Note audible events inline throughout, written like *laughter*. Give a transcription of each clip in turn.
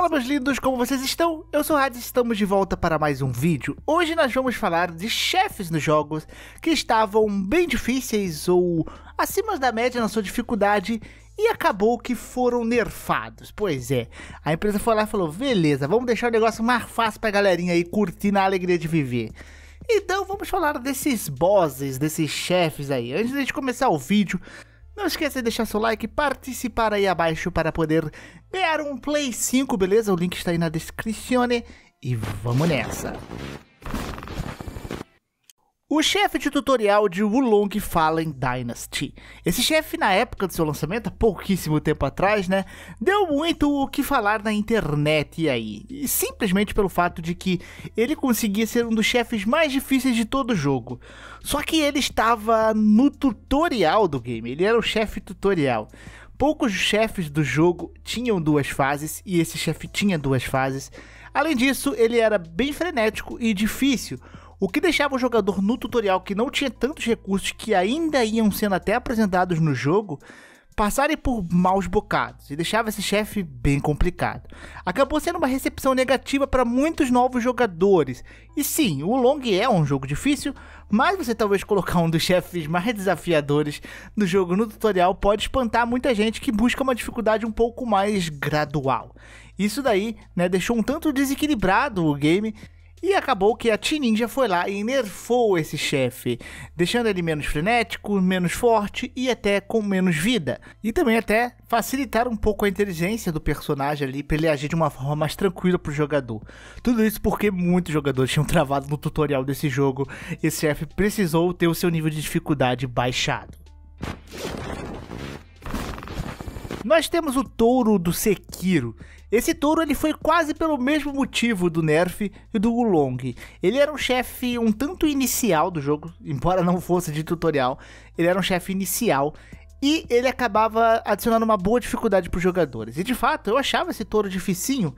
Fala meus lindos, como vocês estão? Eu sou o Hades, estamos de volta para mais um vídeo. Hoje nós vamos falar de chefes nos jogos que estavam bem difíceis ou acima da média na sua dificuldade e acabou que foram nerfados. Pois é, a empresa foi lá e falou, beleza, vamos deixar o negócio mais fácil para a galerinha aí curtir na alegria de viver. Então vamos falar desses bosses, desses chefes aí. Antes de gente começar o vídeo, não esqueça de deixar seu like e participar aí abaixo para poder ganhar um Play 5, beleza? O link está aí na descrição. E vamos nessa! O chefe de tutorial de Wulong Fallen Dynasty. Esse chefe, na época do seu lançamento, há pouquíssimo tempo atrás, né? Deu muito o que falar na internet e aí. E simplesmente pelo fato de que ele conseguia ser um dos chefes mais difíceis de todo o jogo. Só que ele estava no tutorial do game, ele era o chefe tutorial. Poucos chefes do jogo tinham duas fases e esse chefe tinha duas fases. Além disso, ele era bem frenético e difícil o que deixava o jogador no tutorial que não tinha tantos recursos que ainda iam sendo até apresentados no jogo passarem por maus bocados e deixava esse chefe bem complicado. Acabou sendo uma recepção negativa para muitos novos jogadores. E sim, o Long é um jogo difícil, mas você talvez colocar um dos chefes mais desafiadores do jogo no tutorial pode espantar muita gente que busca uma dificuldade um pouco mais gradual. Isso daí, né, deixou um tanto desequilibrado o game e acabou que a t Ninja foi lá e nerfou esse chefe, deixando ele menos frenético, menos forte e até com menos vida. E também até facilitar um pouco a inteligência do personagem ali para ele agir de uma forma mais tranquila pro jogador. Tudo isso porque muitos jogadores tinham travado no tutorial desse jogo e esse chefe precisou ter o seu nível de dificuldade baixado. Nós temos o touro do Sekiro. Esse touro ele foi quase pelo mesmo motivo do Nerf e do Gulong. Ele era um chefe um tanto inicial do jogo, *laughs* embora não fosse de tutorial. Ele era um chefe inicial e ele acabava adicionando uma boa dificuldade para os jogadores. E de fato, eu achava esse touro dificinho,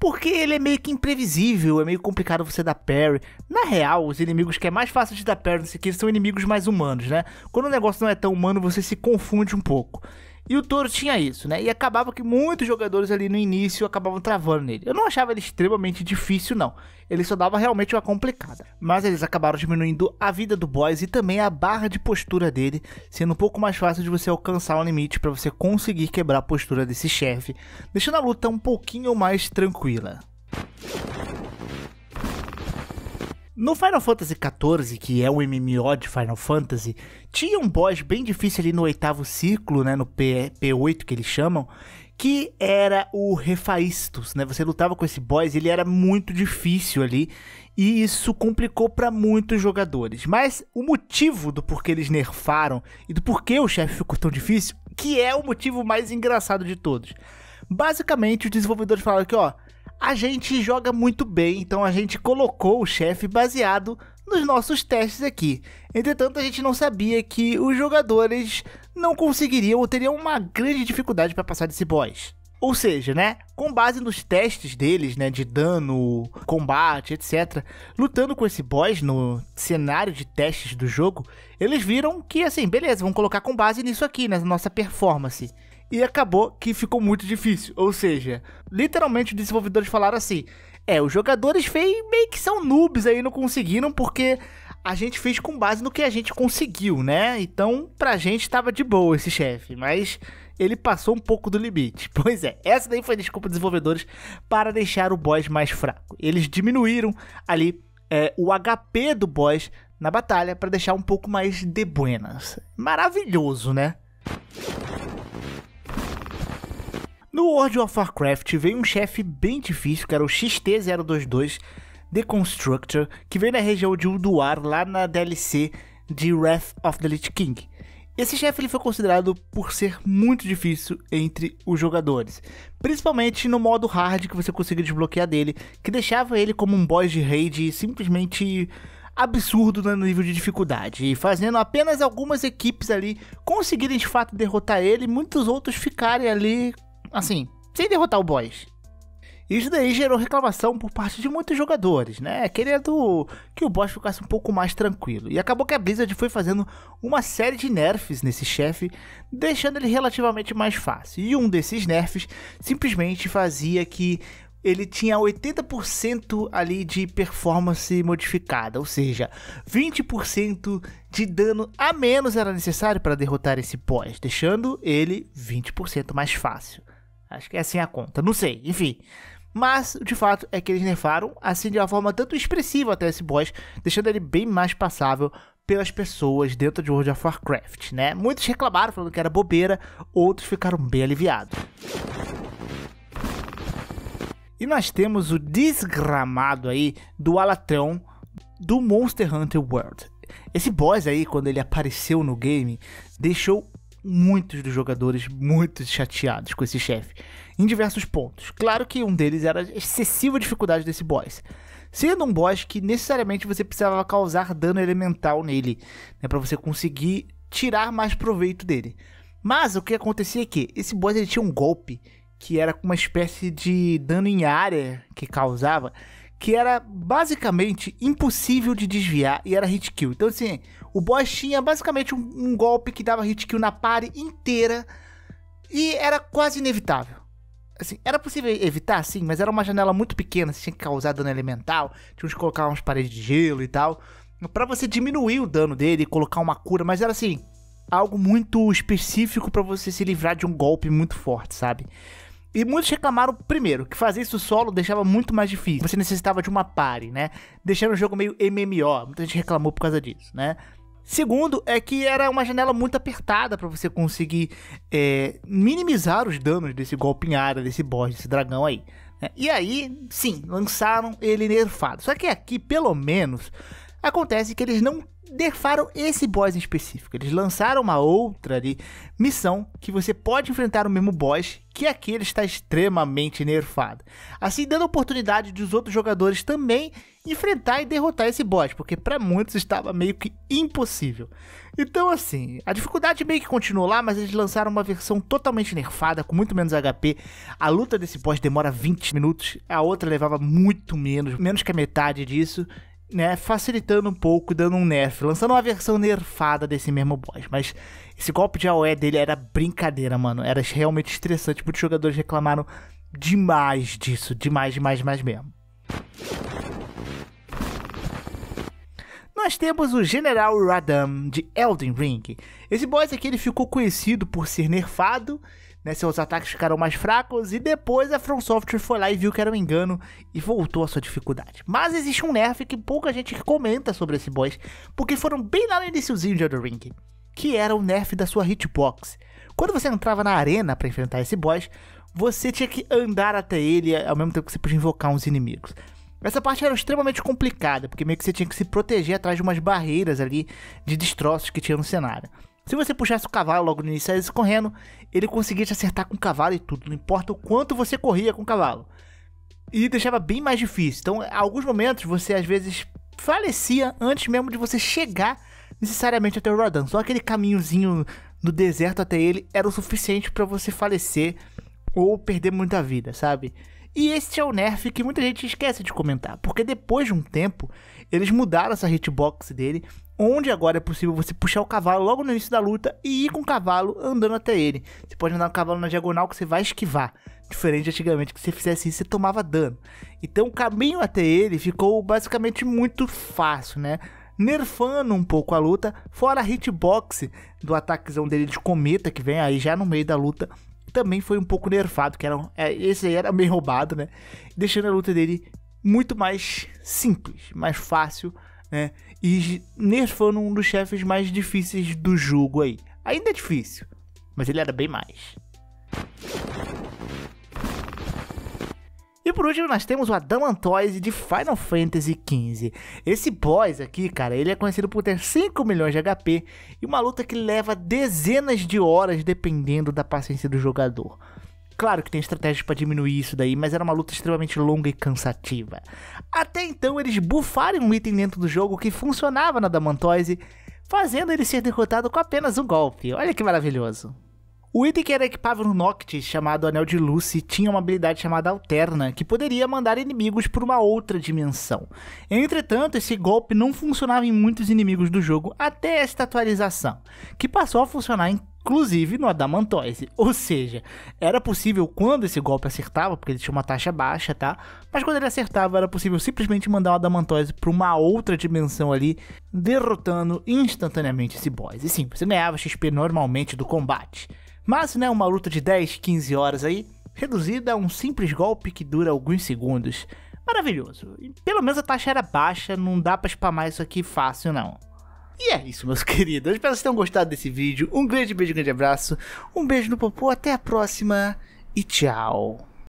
porque ele é meio que imprevisível, é meio complicado você dar parry. Na real, os inimigos que é mais fácil de dar parry nesse aqui são inimigos mais humanos, né? Quando o negócio não é tão humano, você se confunde um pouco. E o Toro tinha isso, né? E acabava que muitos jogadores ali no início acabavam travando nele. Eu não achava ele extremamente difícil, não. Ele só dava realmente uma complicada. Mas eles acabaram diminuindo a vida do boss e também a barra de postura dele, sendo um pouco mais fácil de você alcançar o um limite para você conseguir quebrar a postura desse chefe, deixando a luta um pouquinho mais tranquila. No Final Fantasy XIV, que é um MMO de Final Fantasy, tinha um boss bem difícil ali no oitavo ciclo, né? No P, P8 que eles chamam, que era o Refaistus, né? Você lutava com esse boss, ele era muito difícil ali, e isso complicou para muitos jogadores. Mas o motivo do porquê eles nerfaram e do porquê o chefe ficou tão difícil, que é o motivo mais engraçado de todos. Basicamente, os desenvolvedores falaram que, ó, a gente joga muito bem, então a gente colocou o chefe baseado nos nossos testes aqui. Entretanto, a gente não sabia que os jogadores não conseguiriam ou teriam uma grande dificuldade para passar desse boss. Ou seja, né, com base nos testes deles, né, de dano, combate, etc, lutando com esse boss no cenário de testes do jogo, eles viram que assim, beleza, vamos colocar com base nisso aqui, né, na nossa performance. E acabou que ficou muito difícil. Ou seja, literalmente os desenvolvedores falaram assim: é, os jogadores meio que são noobs aí, não conseguiram, porque a gente fez com base no que a gente conseguiu, né? Então, pra gente tava de boa esse chefe, mas ele passou um pouco do limite. *laughs* Pois é, essa daí foi a desculpa dos desenvolvedores para deixar o boss mais fraco. Eles diminuíram ali é, o HP do boss na batalha para deixar um pouco mais de buenas. Maravilhoso, né? No World of Warcraft veio um chefe bem difícil, que era o XT022 Deconstructor, que veio da região de Ulduar, lá na DLC de Wrath of the Lich King. Esse chefe ele foi considerado por ser muito difícil entre os jogadores, principalmente no modo hard que você conseguia desbloquear dele, que deixava ele como um boss de raid simplesmente absurdo no nível de dificuldade, e fazendo apenas algumas equipes ali conseguirem de fato derrotar ele, e muitos outros ficarem ali assim, sem derrotar o boss. Isso daí gerou reclamação por parte de muitos jogadores, né? Querendo que o boss ficasse um pouco mais tranquilo. E acabou que a Blizzard foi fazendo uma série de nerfs nesse chefe, deixando ele relativamente mais fácil. E um desses nerfs simplesmente fazia que ele tinha 80% ali de performance modificada, ou seja, 20% de dano a menos era necessário para derrotar esse boss, deixando ele 20% mais fácil. Acho que é assim a conta, não sei, enfim. Mas de fato é que eles nerfaram assim de uma forma tanto expressiva até esse boss, deixando ele bem mais passável pelas pessoas dentro de World of Warcraft, né? Muitos reclamaram falando que era bobeira, outros ficaram bem aliviados. E nós temos o desgramado aí do alatrão do Monster Hunter World. Esse boss aí, quando ele apareceu no game, deixou muitos dos jogadores muito chateados com esse chefe, em diversos pontos. Claro que um deles era a excessiva dificuldade desse boss. Sendo um boss que necessariamente você precisava causar dano elemental nele, né, para você conseguir tirar mais proveito dele. Mas o que acontecia é que esse boss ele tinha um golpe que era uma espécie de dano em área que causava, que era basicamente impossível de desviar e era hit kill. Então assim, o boss tinha basicamente um, um golpe que dava hit kill na pare inteira e era quase inevitável. Assim, era possível evitar, sim, mas era uma janela muito pequena, você tinha que causar dano elemental, tinha que colocar umas paredes de gelo e tal, para você diminuir o dano dele e colocar uma cura, mas era assim, algo muito específico para você se livrar de um golpe muito forte, sabe? E muitos reclamaram, primeiro, que fazer isso solo deixava muito mais difícil. Você necessitava de uma pare, né? Deixando o jogo meio MMO. Muita gente reclamou por causa disso, né? Segundo, é que era uma janela muito apertada para você conseguir é, minimizar os danos desse golpe em área, desse boss, desse dragão aí. Né? E aí, sim, lançaram ele nerfado. Só que aqui, pelo menos, acontece que eles não nerfaram esse boss em específico. Eles lançaram uma outra ali, missão que você pode enfrentar o mesmo boss, que é aquele está extremamente nerfado. Assim dando oportunidade dos outros jogadores também enfrentar e derrotar esse boss, porque para muitos estava meio que impossível. Então assim, a dificuldade meio que continuou lá, mas eles lançaram uma versão totalmente nerfada, com muito menos HP. A luta desse boss demora 20 minutos, a outra levava muito menos, menos que a metade disso né, facilitando um pouco, dando um nerf, lançando uma versão nerfada desse mesmo boss. Mas esse golpe de AOE dele era brincadeira, mano. Era realmente estressante. Muitos jogadores reclamaram demais disso. Demais, demais, demais mesmo. Nós temos o General Radam de Elden Ring. Esse boss aqui ele ficou conhecido por ser nerfado né, seus ataques ficaram mais fracos e depois a From Software foi lá e viu que era um engano e voltou a sua dificuldade. Mas existe um nerf que pouca gente comenta sobre esse boss, porque foram bem lá no iníciozinho de Elden Ring, que era o nerf da sua hitbox. Quando você entrava na arena para enfrentar esse boss, você tinha que andar até ele ao mesmo tempo que você podia invocar uns inimigos. Essa parte era extremamente complicada, porque meio que você tinha que se proteger atrás de umas barreiras ali de destroços que tinha no cenário. Se você puxasse o cavalo logo no início, saísse correndo, ele conseguia te acertar com o cavalo e tudo, não importa o quanto você corria com o cavalo. E deixava bem mais difícil. Então, alguns momentos você às vezes falecia antes mesmo de você chegar necessariamente até o Rodan. Só aquele caminhozinho no deserto até ele era o suficiente para você falecer ou perder muita vida, sabe? E esse é o nerf que muita gente esquece de comentar, porque depois de um tempo eles mudaram essa hitbox dele onde agora é possível você puxar o cavalo logo no início da luta e ir com o cavalo andando até ele. Você pode andar com o cavalo na diagonal que você vai esquivar. Diferente antigamente que você fizesse isso, você tomava dano. Então o caminho até ele ficou basicamente muito fácil, né? Nerfando um pouco a luta, fora a hitbox do ataquezão dele de cometa que vem aí já no meio da luta, também foi um pouco nerfado, que era, é, esse aí era meio roubado, né? Deixando a luta dele muito mais simples, mais fácil né? E Ners foi um dos chefes mais difíceis do jogo aí. Ainda é difícil, mas ele era bem mais. E por último, nós temos o Adamantoise de Final Fantasy XV. Esse boss aqui, cara, ele é conhecido por ter 5 milhões de HP e uma luta que leva dezenas de horas dependendo da paciência do jogador. Claro que tem estratégias para diminuir isso daí, mas era uma luta extremamente longa e cansativa. Até então eles bufaram um item dentro do jogo que funcionava na Damantoise, fazendo ele ser derrotado com apenas um golpe. Olha que maravilhoso. O item que era equipado no Noctis, chamado Anel de Lucy, tinha uma habilidade chamada Alterna, que poderia mandar inimigos para uma outra dimensão. Entretanto, esse golpe não funcionava em muitos inimigos do jogo até esta atualização, que passou a funcionar em inclusive no adamantoise. Ou seja, era possível quando esse golpe acertava, porque ele tinha uma taxa baixa, tá? Mas quando ele acertava, era possível simplesmente mandar o adamantoise para uma outra dimensão ali, derrotando instantaneamente esse boss. E sim, você ganhava XP normalmente do combate. Mas, né, uma luta de 10, 15 horas aí, reduzida a um simples golpe que dura alguns segundos. Maravilhoso. E pelo menos a taxa era baixa, não dá para spamar isso aqui fácil não. E é isso, meus *laughs* queridos. Eu espero que vocês tenham gostado desse vídeo. Um grande beijo, um grande abraço. Um beijo no popô, até a próxima e tchau.